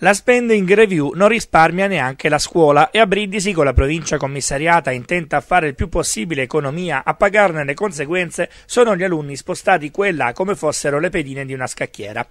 La spending review non risparmia neanche la scuola e a Brindisi con la provincia commissariata intenta a fare il più possibile economia, a pagarne le conseguenze sono gli alunni spostati qua e là come fossero le pedine di una scacchiera.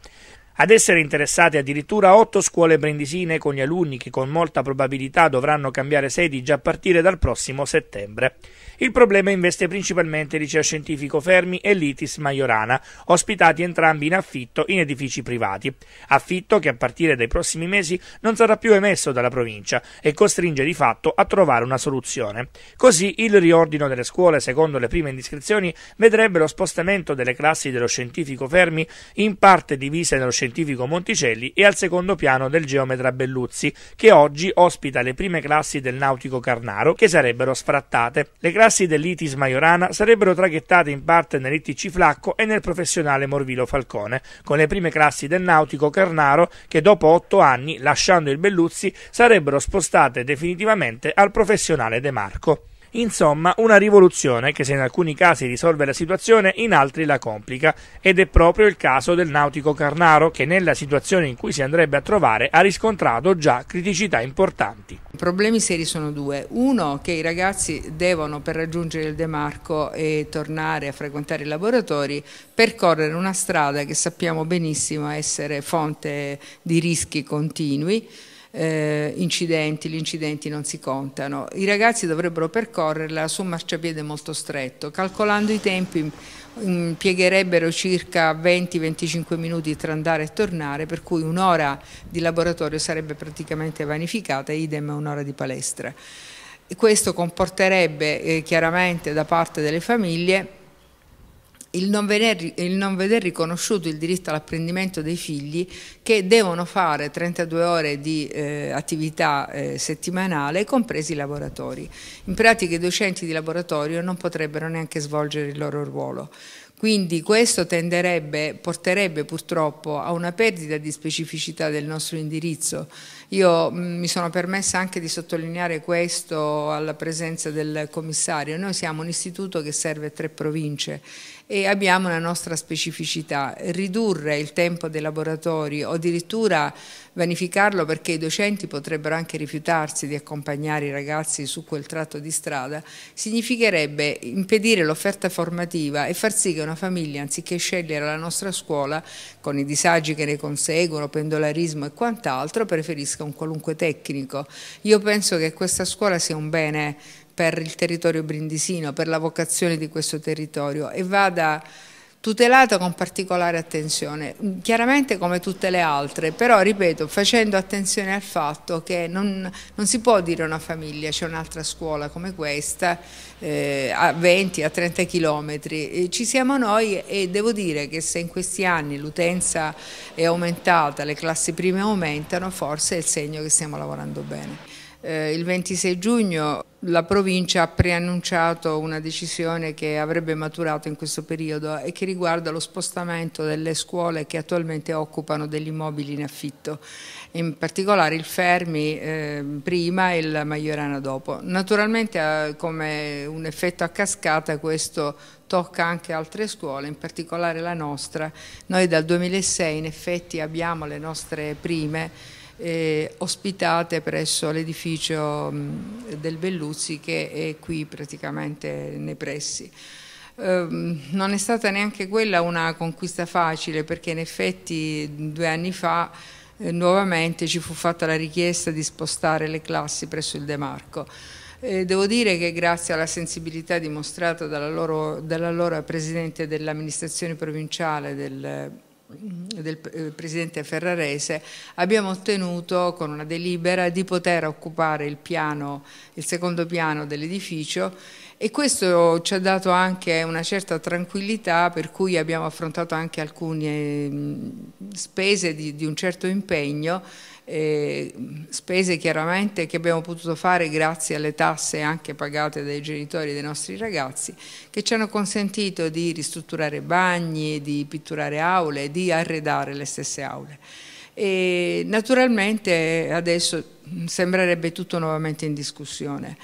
Ad essere interessate addirittura otto scuole brindisine con gli alunni che con molta probabilità dovranno cambiare sedi già a partire dal prossimo settembre. Il problema investe principalmente il liceo scientifico Fermi e l'ITIS Majorana, ospitati entrambi in affitto in edifici privati. Affitto che a partire dai prossimi mesi non sarà più emesso dalla provincia e costringe di fatto a trovare una soluzione. Così il riordino delle scuole, secondo le prime indiscrezioni, vedrebbe lo spostamento delle classi dello scientifico Fermi in parte divise nello scientifico Monticelli e al secondo piano del geometra Belluzzi, che oggi ospita le prime classi del nautico Carnaro, che sarebbero sfrattate. Le classi classi dell'Itis Maiorana sarebbero traghettate in parte nell'ITC Flacco e nel professionale Morvilo Falcone, con le prime classi del Nautico Carnaro che dopo otto anni, lasciando il Belluzzi, sarebbero spostate definitivamente al professionale De Marco. Insomma, una rivoluzione che se in alcuni casi risolve la situazione, in altri la complica, ed è proprio il caso del nautico Carnaro che nella situazione in cui si andrebbe a trovare ha riscontrato già criticità importanti. I problemi seri sono due. Uno, che i ragazzi devono per raggiungere il demarco e tornare a frequentare i laboratori percorrere una strada che sappiamo benissimo essere fonte di rischi continui eh, incidenti, gli incidenti non si contano. I ragazzi dovrebbero percorrerla su un marciapiede molto stretto, calcolando i tempi mm, impiegherebbero circa 20-25 minuti tra andare e tornare, per cui un'ora di laboratorio sarebbe praticamente vanificata, idem un'ora di palestra. Questo comporterebbe eh, chiaramente da parte delle famiglie il non, vedere, il non, veder, riconosciuto il diritto all'apprendimento dei figli che devono fare 32 ore di eh, attività eh, settimanale, compresi i laboratori. In pratica i docenti di laboratorio non potrebbero neanche svolgere il loro ruolo. Quindi questo tenderebbe, porterebbe purtroppo a una perdita di specificità del nostro indirizzo. Io mi sono permessa anche di sottolineare questo alla presenza del commissario. Noi siamo un istituto che serve tre province e abbiamo una nostra specificità. Ridurre il tempo dei laboratori o addirittura vanificarlo perché i docenti potrebbero anche rifiutarsi di accompagnare i ragazzi su quel tratto di strada significherebbe impedire l'offerta formativa e far sì che una una famiglia, anziché scegliere la nostra scuola con i disagi che ne conseguono, pendolarismo e quant'altro, preferisca un qualunque tecnico. Io penso che questa scuola sia un bene per il territorio brindisino, per la vocazione di questo territorio e vada tutelata con particolare attenzione, chiaramente come tutte le altre, però ripeto, facendo attenzione al fatto che non, non si può dire a una famiglia c'è un'altra scuola come questa eh, a 20, a 30 chilometri, ci siamo noi e devo dire che se in questi anni l'utenza è aumentata, le classi prime aumentano, forse è il segno che stiamo lavorando bene. Eh, il 26 giugno la provincia ha preannunciato una decisione che avrebbe maturato in questo periodo e che riguarda lo spostamento delle scuole che attualmente occupano degli immobili in affitto, in particolare il Fermi eh, prima e il Maiorana dopo. Naturalmente eh, come un effetto a cascata questo tocca anche altre scuole, in particolare la nostra. Noi dal 2006 in effetti abbiamo le nostre prime eh, ospitate presso l'edificio mm, del Belluzzi che è qui praticamente nei pressi. Eh, non è stata neanche quella una conquista facile perché in effetti due anni fa eh, nuovamente ci fu fatta la richiesta di spostare le classi presso il De Marco. Eh, devo dire che grazie alla sensibilità dimostrata dall'allora dall Presidente dell'amministrazione provinciale del Mm, del eh, Presidente Ferrarese, abbiamo ottenuto con una delibera di poter occupare il, piano, il secondo piano dell'edificio e questo ci ha dato anche una certa tranquillità per cui abbiamo affrontato anche alcune mm, spese di, di un certo impegno eh, spese chiaramente che abbiamo potuto fare grazie alle tasse anche pagate dai genitori dei nostri ragazzi, che ci hanno consentito di ristrutturare bagni, di pitturare aule, di arredare le stesse aule. E naturalmente adesso sembrerebbe tutto nuovamente in discussione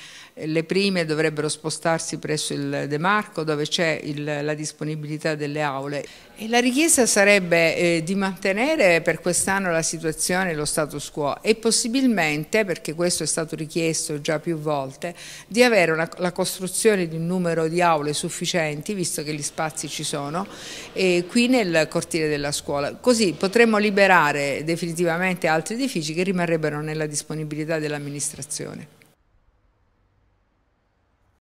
le prime dovrebbero spostarsi presso il De Marco dove c'è la disponibilità delle aule. E la richiesta sarebbe eh, di mantenere per quest'anno la situazione, lo status quo e possibilmente, perché questo è stato richiesto già più volte, di avere una, la costruzione di un numero di aule sufficienti, visto che gli spazi ci sono, eh, qui nel cortile della scuola. Così potremmo liberare definitivamente altri edifici che rimarrebbero nella disponibilità dell'amministrazione.